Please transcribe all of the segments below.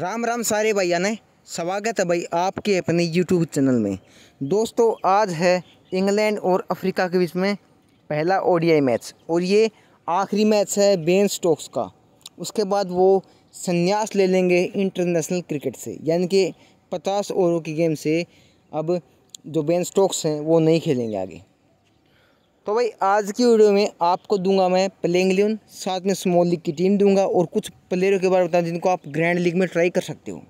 राम राम सारे भैया ने स्वागत है भाई आपके अपने यूट्यूब चैनल में दोस्तों आज है इंग्लैंड और अफ्रीका के बीच में पहला ओडीआई मैच और ये आखिरी मैच है बेन स्टोक्स का उसके बाद वो संन्यास ले लेंगे इंटरनेशनल क्रिकेट से यानी कि पचास ओवरों की गेम से अब जो बेन स्टोक्स हैं वो नहीं खेलेंगे आगे तो भाई आज की वीडियो में आपको दूंगा मैं प्लेइंग इलेवन साथ में स्मॉल लीग की टीम दूंगा और कुछ प्लेयरों के बारे में बताऊँ जिनको आप ग्रैंड लीग में ट्राई कर सकते हो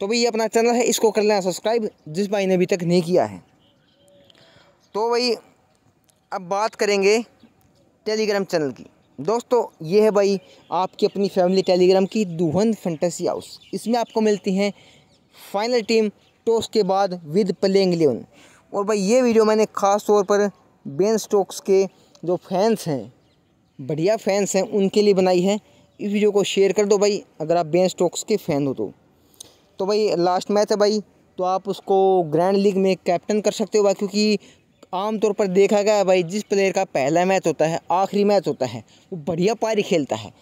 तो भाई ये अपना चैनल है इसको कर लेना सब्सक्राइब जिस भाई ने अभी तक नहीं किया है तो भाई अब बात करेंगे टेलीग्राम चैनल की दोस्तों ये है भाई आपकी अपनी फैमिली टेलीग्राम की दुहन फंटेसी हाउस इसमें आपको मिलती हैं फाइनल टीम टॉस के बाद विद प्लेइंग इलेवन और भाई ये वीडियो मैंने ख़ास तौर पर बेन स्टोक्स के जो फैंस हैं बढ़िया फैंस हैं उनके लिए बनाई है इस वीडियो को शेयर कर दो भाई अगर आप बेन स्टोक्स के फ़ैन हो तो तो भाई लास्ट मैच है भाई तो आप उसको ग्रैंड लीग में कैप्टन कर सकते हो भाई क्योंकि आमतौर पर देखा गया भाई जिस प्लेयर का पहला मैच होता है आखिरी मैच होता है वो बढ़िया पारी खेलता है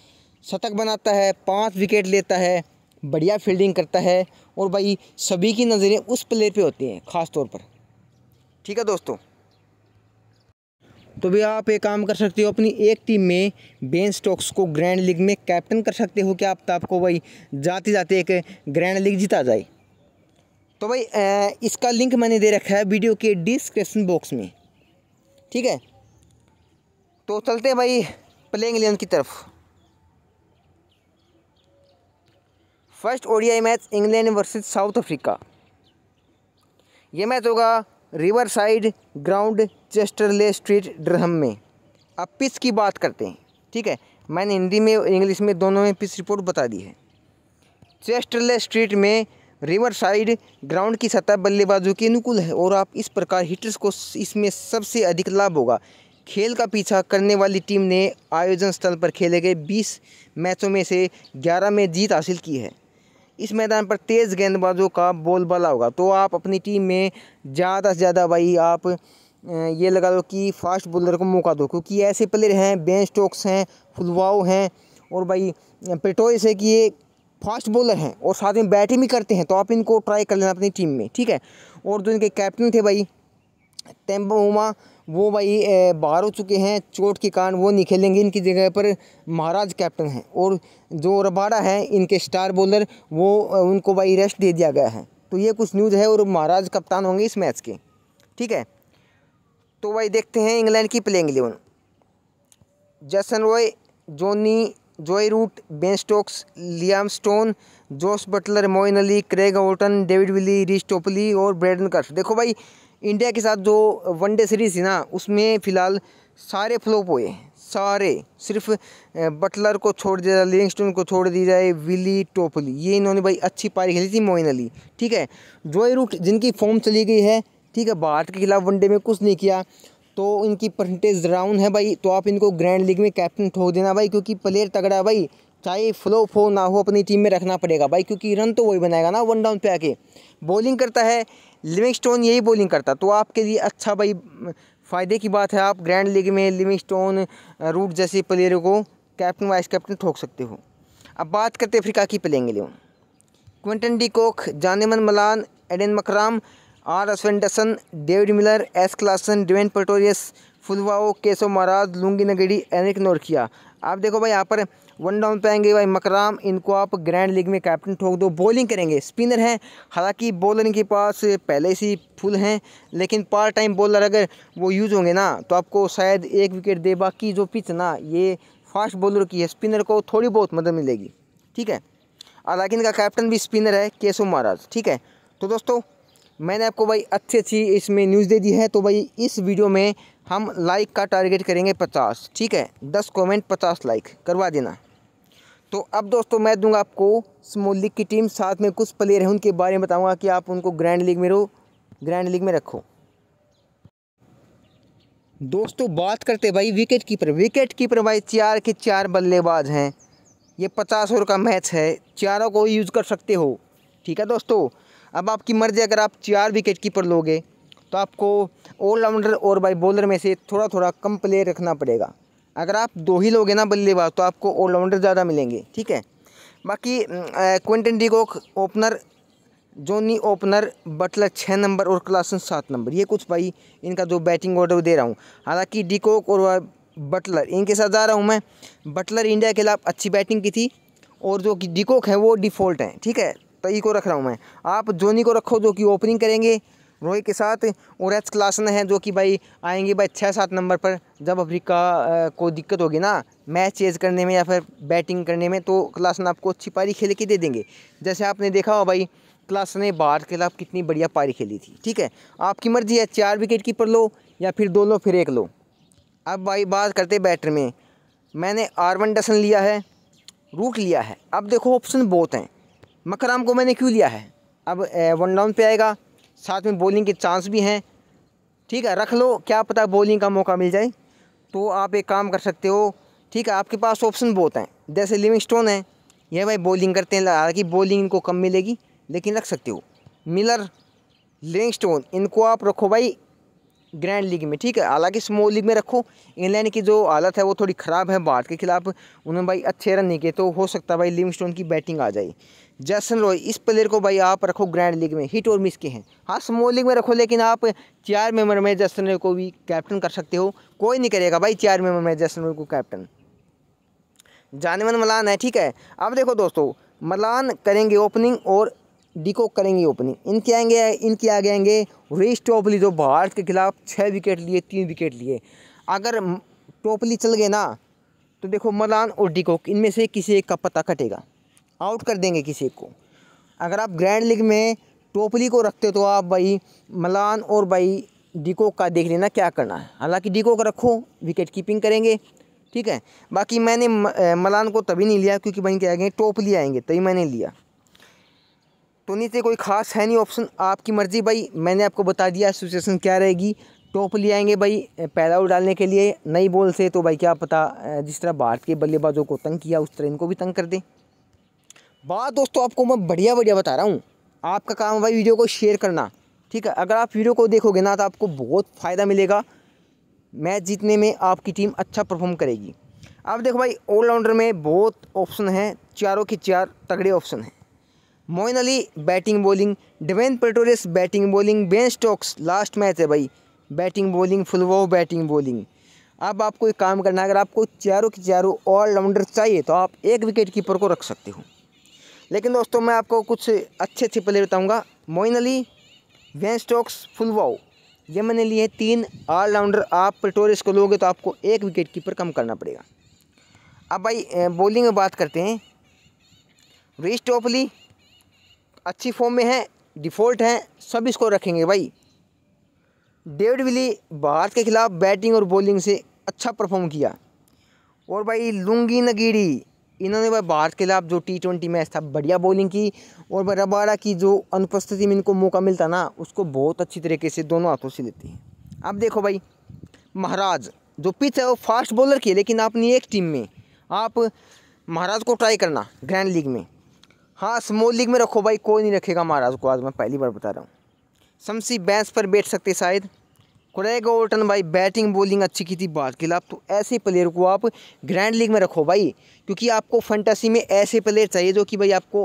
शतक बनाता है पाँच विकेट लेता है बढ़िया फील्डिंग करता है और भाई सभी की नज़रें उस प्लेयर पे होती हैं ख़ास तौर पर ठीक है दोस्तों तो भी आप एक काम कर सकते हो अपनी एक टीम में बेन स्टॉक्स को ग्रैंड लीग में कैप्टन कर सकते हो कि आप तो आपको भाई जाते जाते एक ग्रैंड लीग जीता जाए तो भाई इसका लिंक मैंने दे रखा है वीडियो के डिस्क्रिप्शन बॉक्स में ठीक है तो चलते हैं भाई प्लेइंग इलेवन की तरफ first ODI match England versus South Africa ये मैच होगा Riverside Ground Chester-le-Street Durham में अब पिच की बात करते हैं ठीक है मैंने हिंदी में इंग्लिश में दोनों में पिच रिपोर्ट बता दी है चेस्टरले स्ट्रीट में रिवर साइड ग्राउंड की सतह बल्लेबाजों के अनुकूल है और आप इस प्रकार हिटर्स को इसमें सबसे अधिक लाभ होगा खेल का पीछा करने वाली टीम ने आयोजन स्थल पर खेले गए 20 मैचों में से 11 में जीत हासिल की है इस मैदान पर तेज़ गेंदबाजों का बोल बला होगा तो आप अपनी टीम में ज़्यादा से ज़्यादा भाई आप ये लगा लो कि फास्ट बॉलर को मौका दो क्योंकि ऐसे प्लेयर हैं बेन स्टोक्स हैं फुलवाओ हैं और भाई पेटोइस है कि ये फास्ट बॉलर हैं और साथ में बैटिंग भी करते हैं तो आप इनको ट्राई कर लेना अपनी टीम में ठीक है और जो इनके कैप्टन थे भाई टेम्बो हुमा वो भाई बाहर हो चुके हैं चोट के कारण वो नहीं खेलेंगे इनकी जगह पर महाराज कैप्टन हैं और जो रबाड़ा है इनके स्टार बॉलर वो उनको भाई रेस्ट दे दिया गया है तो ये कुछ न्यूज़ है और महाराज कप्तान होंगे इस मैच के ठीक है तो भाई देखते हैं इंग्लैंड की playing eleven Jason Roy Jonny Joe Root Ben Stokes Liam Stone Jos Buttler Moeen Ali Craig Overton David Willey Reece Topley Topley और ब्रेडन कर्फ देखो भाई इंडिया के साथ जो वनडे सीरीज़ थी ना उसमें फ़िलहाल सारे फ्लॉप हुए सारे सिर्फ बटलर को छोड़ दिया जाए लिविंगस्टोन को छोड़ दिया जाए विली टोपली ये इन्होंने भाई अच्छी पारी खेली थी मोइन अली ठीक है जोई रूट जिनकी फॉर्म चली गई है ठीक है भारत के खिलाफ वनडे में कुछ नहीं किया तो इनकी परसेंटेज डाउन है भाई तो आप इनको ग्रैंड लीग में कैप्टन ठोक देना भाई क्योंकि प्लेयर तगड़ा भाई चाहे फ्लो फो ना हो अपनी टीम में रखना पड़ेगा भाई क्योंकि रन तो वही बनाएगा ना वन डाउन पे आके बॉलिंग करता है लिविंग स्टोन यही बॉलिंग करता तो आपके लिए अच्छा भाई फ़ायदे की बात है आप ग्रैंड लीग में लिविंग स्टोन रूट जैसे प्लेयरों को कैप्टन वाइस कैप्टन ठोक सकते हो अब बात करते अफ्रीका की प्लेंगे लिए Quinton de Kock Janneman Malan Aiden Markram R van der Dussen David Miller S Klaasen Dwaine Pretorius Phehlukwayo Keshav Maharaj Lungi Ngidi एनिक नोरखिया आप देखो भाई यहाँ पर वन डाउन पे आएंगे भाई मकराम इनको आप ग्रैंड लीग में कैप्टन ठोक दो बॉलिंग करेंगे स्पिनर हैं हालांकि बॉलर इनके पास पहले से फुल हैं लेकिन पार्ट टाइम बॉलर अगर वो यूज़ होंगे ना तो आपको शायद एक विकेट दे बाकी जो पिच ना ये फास्ट बॉलर की है स्पिनर को थोड़ी बहुत मदद मिलेगी ठीक है हालांकि इनका कैप्टन भी स्पिनर है केशव महाराज ठीक है तो दोस्तों मैंने आपको भाई अच्छी अच्छी इसमें न्यूज़ दे दी है तो भाई इस वीडियो में हम लाइक का टारगेट करेंगे पचास ठीक है दस कमेंट पचास लाइक करवा देना तो अब दोस्तों मैं दूंगा आपको स्मॉल लीग की टीम साथ में कुछ प्लेयर हैं उनके बारे में बताऊंगा कि आप उनको ग्रैंड लीग में रहो ग्रैंड लीग में रखो दोस्तों बात करते भाई विकेट कीपर विकेट कीपर भाई चार के चार बल्लेबाज हैं ये पचास ओवर का मैच है चारों को यूज़ कर सकते हो ठीक है दोस्तों अब आपकी मर्ज़ी अगर आप चार विकेट कीपर लोगे तो आपको ऑलराउंडर और भाई बॉलर में से थोड़ा थोड़ा कम प्लेयर रखना पड़ेगा अगर आप दो ही लोगे ना बल्लेबाज तो आपको ऑलराउंडर ज़्यादा मिलेंगे ठीक है बाकी Quinton de Kock opener Jonny opener Buttler छः नंबर और क्लासन सात नंबर ये कुछ भाई इनका जो बैटिंग ऑर्डर दे रहा हूँ हालांकि डिकॉक और बटलर इनके साथ जा रहा हूँ मैं बटलर इंडिया के खिलाफ अच्छी बैटिंग की थी और जो डिकोक है वो डिफ़ॉल्ट हैं ठीक है तई तो को रख रहा हूँ मैं आप जोनी को रखो जो कि ओपनिंग करेंगे रोहित के साथ और एच क्लासन है जो कि भाई आएंगे भाई छः सात नंबर पर जब अफ्रीका को दिक्कत होगी ना मैच चेज करने में या फिर बैटिंग करने में तो क्लासन आपको अच्छी पारी खेल के दे देंगे जैसे आपने देखा हो भाई क्लास ने बाहर के खिलाफ कितनी बढ़िया पारी खेली थी ठीक है आपकी मर्जी है चार विकेट कीपर लो या फिर दो लो फिर एक लो अब भाई बात करते बैटर में मैंने आरवन डसन लिया है रूट लिया है अब देखो ऑप्शन बहुत हैं मकराम को मैंने क्यों लिया है अब वन डाउन पे आएगा साथ में बॉलिंग के चांस भी हैं ठीक है रख लो क्या पता बॉलिंग का मौका मिल जाए तो आप एक काम कर सकते हो ठीक है आपके पास ऑप्शन बहुत हैं जैसे लिविंग स्टोन है यह भाई बॉलिंग करते हैं हालांकि बॉलिंग इनको कम मिलेगी लेकिन रख सकते हो मिलर लिविंग स्टोन इनको आप रखो भाई ग्रैंड लीग में ठीक है हालांकि स्मॉल लीग में रखो इंग्लैंड की जो हालत है वो थोड़ी ख़राब है भारत के खिलाफ उन्होंने भाई अच्छे रन नहीं किए तो हो सकता है भाई लिविंग स्टोन की बैटिंग आ जाए जैसन रॉय इस प्लेयर को भाई आप रखो ग्रैंड लीग में हिट और मिस के हैं हाँ स्मॉल लीग में रखो लेकिन आप चार मेंबर में जैसन रॉय को भी कैप्टन कर सकते हो कोई नहीं करेगा भाई चार मेंबर में जैसन रॉय को कैप्टन जानवन मलान है ठीक है अब देखो दोस्तों मलान करेंगे ओपनिंग और डिको करेंगे ओपनिंग इनके आएंगे इनके आगे आएंगे रेस टोपली जो भारत के खिलाफ छः विकेट लिए तीन विकेट लिए अगर टोपली चल गए ना तो देखो मलान और डिकोक इनमें से किसी एक का पता कटेगा आउट कर देंगे किसी को अगर आप ग्रैंड लीग में टोपली को रखते तो आप भाई मलान और भाई डिको का देख लेना क्या करना है हालांकि डिको का रखो विकेट कीपिंग करेंगे ठीक है बाकी मैंने मलान को तभी नहीं लिया क्योंकि भाई क्या आएंगे टोपली आएंगे तभी मैंने लिया तो नीचे कोई खास है नहीं ऑप्शन आपकी मर्ज़ी भाई मैंने आपको बता दिया सिचुएसन क्या रहेगी टॉप ले आएंगे भाई पैदा डालने के लिए नई बॉल से तो भाई क्या पता जिस तरह भारत के बल्लेबाजों को तंग किया उस तरह इनको भी तंग कर दें बात दोस्तों आपको मैं बढ़िया बढ़िया बता रहा हूँ आपका काम है भाई वीडियो को शेयर करना ठीक है अगर आप वीडियो को देखोगे ना तो आपको बहुत फ़ायदा मिलेगा मैच जीतने में आपकी टीम अच्छा परफॉर्म करेगी अब देखो भाई ऑलराउंडर में बहुत ऑप्शन हैं चारों के चार तगड़े ऑप्शन हैं Moeen Ali batting bowling Dwaine Pretorius batting bowling Ben Stokes last match है भाई batting bowling Phehlukwayo batting bowling अब आपको एक काम करना है अगर आपको चारों के चारों ऑलराउंडर चाहिए तो आप एक विकेट कीपर को रख सकते हो लेकिन दोस्तों मैं आपको कुछ अच्छे अच्छे प्लेयर बताऊँगा Moeen Ali Ben Stokes Phehlukwayo ये मैंने लिए हैं तीन ऑलराउंडर आप प्रिटोरियस को लोगे तो आपको एक विकेट कीपर कम करना पड़ेगा अब भाई बॉलिंग में बात करते हैं रेस अच्छी फॉर्म में है डिफ़ॉल्ट हैं सब इसको रखेंगे भाई डेविड विली भारत के खिलाफ बैटिंग और बॉलिंग से अच्छा परफॉर्म किया और भाई लुंगी नगीड़ी इन्होंने भाई भारत के खिलाफ जो टी ट्वेंटी मैच था बढ़िया बॉलिंग की और भाई रबाड़ा की जो अनुपस्थिति में इनको मौका मिलता ना उसको बहुत अच्छी तरीके से दोनों हाथों से लेते हैं अब देखो भाई महाराज जो पिच है वो फास्ट बॉलर की है लेकिन अपनी एक टीम में आप महाराज को ट्राई करना ग्रैंड लीग में हाँ स्मॉल लीग में रखो भाई कोई नहीं रखेगा महाराज को आज मैं पहली बार बता रहा हूँ शमसी बैंस पर बैठ सकते शायद क्रेग ओल्टन भाई बैटिंग बॉलिंग अच्छी की थी बात खिलाफ तो ऐसे प्लेयर को आप ग्रैंड लीग में रखो भाई क्योंकि आपको फंटासी में ऐसे प्लेयर चाहिए जो कि भाई आपको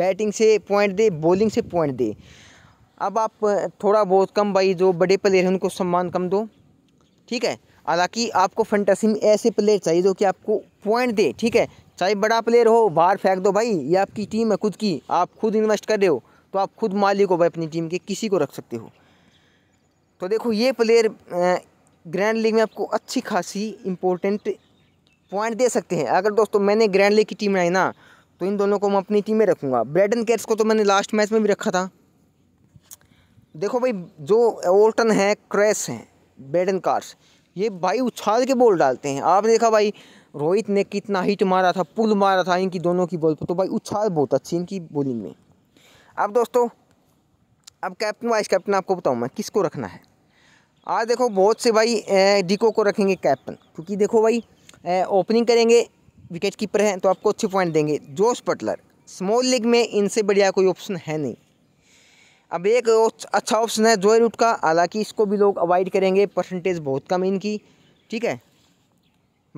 बैटिंग से पॉइंट दे बॉलिंग से पॉइंट दे अब आप थोड़ा बहुत कम भाई जो बड़े प्लेयर हैं उनको सम्मान कम दो ठीक है हालांकि आपको फंटासी में ऐसे प्लेयर चाहिए जो कि आपको पॉइंट दे ठीक है चाहे बड़ा प्लेयर हो बाहर फेंक दो भाई ये आपकी टीम है खुद की आप खुद इन्वेस्ट कर रहे हो तो आप खुद मालिक हो भाई अपनी टीम के किसी को रख सकते हो तो देखो ये प्लेयर ग्रैंड लीग में आपको अच्छी खासी इम्पोर्टेंट पॉइंट दे सकते हैं अगर दोस्तों मैंने ग्रैंड लीग की टीम बनाई ना तो इन दोनों को मैं अपनी टीम में रखूँगा ब्रेडन कैट्स को तो मैंने लास्ट मैच में भी रखा था देखो भाई जो ओल्टन है क्रैस हैं ब्रेडन कार्स ये भाई उछाल के बॉल डालते हैं आपने देखा भाई रोहित ने कितना हिट मारा था पुल मारा था इनकी दोनों की बॉल पर तो भाई उछाल बहुत अच्छी इनकी बॉलिंग में अब दोस्तों अब कैप्टन वाइस कैप्टन आपको बताऊँ मैं किसको रखना है आज देखो बहुत से भाई डिको को रखेंगे कैप्टन क्योंकि देखो भाई ओपनिंग करेंगे विकेट कीपर हैं तो आपको अच्छे पॉइंट देंगे जोश पटलर स्मॉल लीग में इनसे बढ़िया कोई ऑप्शन है नहीं अब एक अच्छा ऑप्शन है जोए रूट का हालांकि इसको भी लोग अवॉइड करेंगे परसेंटेज बहुत कम इनकी ठीक है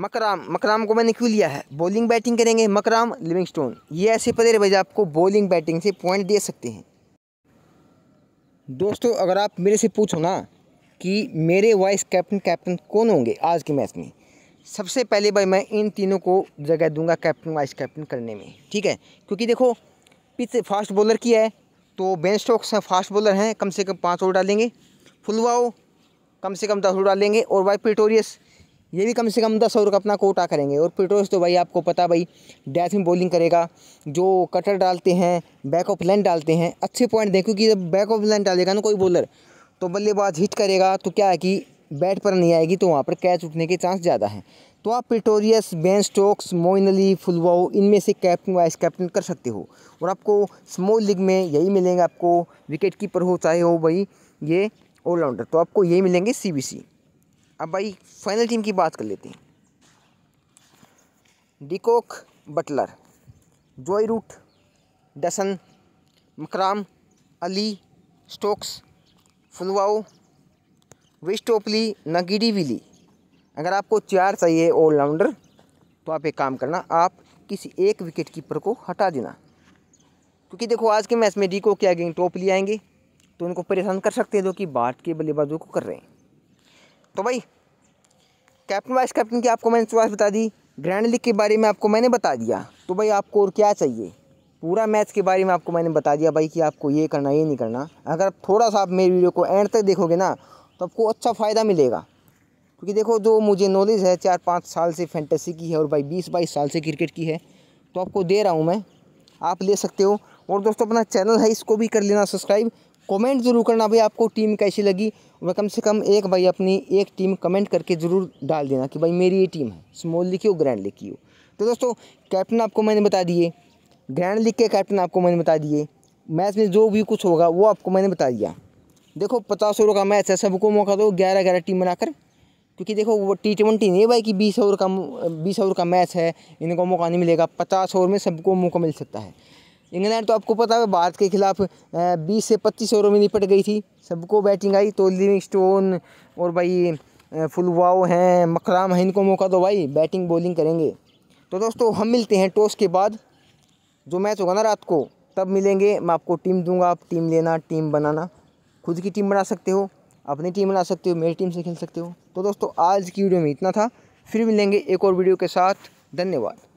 मकराम मकराम को मैंने क्यों लिया है बॉलिंग बैटिंग करेंगे मकराम लिविंगस्टोन ये ऐसे प्लेयर भाई आपको बॉलिंग बैटिंग से पॉइंट दे सकते हैं दोस्तों अगर आप मेरे से पूछो ना कि मेरे वाइस कैप्टन कैप्टन कौन होंगे आज के मैच में सबसे पहले भाई मैं इन तीनों को जगह दूंगा कैप्टन वाइस कैप्टन करने में ठीक है क्योंकि देखो पिच फास्ट बॉलर की है तो बेन स्टॉक्स हैं फास्ट बॉलर हैं कम से कम पाँच ओवर डालेंगे फुलवाओ कम से कम दस ओवर डालेंगे और भाई पिटोरियस ये भी कम से कम दस ओवर का अपना कोटा करेंगे और पिटोरियस तो भाई आपको पता भाई डेथ में बॉलिंग करेगा जो कटर डालते हैं बैक ऑफ लाइन डालते हैं अच्छे पॉइंट दें क्योंकि जब बैक ऑफ लाइन डालेगा ना कोई बॉलर तो बल्लेबाज हिट करेगा तो क्या है कि बैट पर नहीं आएगी तो वहाँ पर कैच उठने के चांस ज़्यादा हैं तो आप Pretorius Ben Stokes Moeen Ali Phehlukwayo इनमें से कैप्टन वाइस कैप्टन कर सकते हो और आपको स्मॉल लीग में यही मिलेंगे आपको विकेट कीपर हो चाहे हो भाई ये ऑलराउंडर तो आपको यही मिलेंगे सी अब भाई फाइनल टीम की बात कर लेते हैं de Kock Buttler Joe Root Dussen Markram Ali Stokes Phehlukwayo Reece Topley Ngidi Willey अगर आपको चार चाहिए ऑलराउंडर तो आप एक काम करना आप किसी एक विकेट कीपर को हटा देना क्योंकि देखो आज के मैच में डी को क्या गेंगे टॉप ले आएंगे तो उनको परेशान कर सकते हैं जो कि भारत के बल्लेबाजों को कर रहे हैं तो भाई कैप्टन वाइस कैप्टन की आपको मैंने चॉइस बता दी ग्रैंड लीग के बारे में आपको मैंने बता दिया तो भाई आपको और क्या चाहिए पूरा मैच के बारे में आपको मैंने बता दिया भाई कि आपको ये करना ये नहीं करना अगर थोड़ा सा आप मेरी वीडियो को एंड तक देखोगे ना तो आपको अच्छा फ़ायदा मिलेगा क्योंकि देखो जो मुझे नॉलेज है चार पाँच साल से फैंटेसी की है और भाई बीस बाईस साल से क्रिकेट की है तो आपको दे रहा हूँ मैं आप ले सकते हो और दोस्तों अपना चैनल है इसको भी कर लेना सब्सक्राइब कमेंट जरूर करना भाई आपको टीम कैसी लगी और कम से कम एक भाई अपनी एक टीम कमेंट करके ज़रूर डाल देना कि भाई मेरी ये टीम है स्मॉल लिखी हो ग्रैंड लिखी हो तो दोस्तों कैप्टन आपको मैंने बता दिए ग्रैंड लीग के कैप्टन आपको मैंने बता दिए मैच में जो भी कुछ होगा वो आपको मैंने बता दिया देखो पचास ओवर का मैच है सबको मौका दो ग्यारह ग्यारह टीम बनाकर क्योंकि देखो वो टी ट्वेंटी नहीं भाई कि बीस ओवर का बीस ओवर का मैच है इनको मौका नहीं मिलेगा पचास ओवर में सबको मौका मिल सकता है इंग्लैंड तो आपको पता है भारत के खिलाफ बीस से पच्चीस ओवरों में निपट गई थी सबको बैटिंग आई तो लिविंग स्टोन और भाई फुलवाओ हैं मकराम हैं इनको मौका दो भाई बैटिंग बॉलिंग करेंगे तो दोस्तों हम मिलते हैं टॉस के बाद जो मैच होगा ना रात को तब मिलेंगे मैं आपको टीम दूंगा आप टीम लेना टीम बनाना खुद की टीम बना सकते हो अपनी टीम बना सकते हो मेरी टीम से खेल सकते हो तो दोस्तों आज की वीडियो में इतना था फिर मिलेंगे एक और वीडियो के साथ धन्यवाद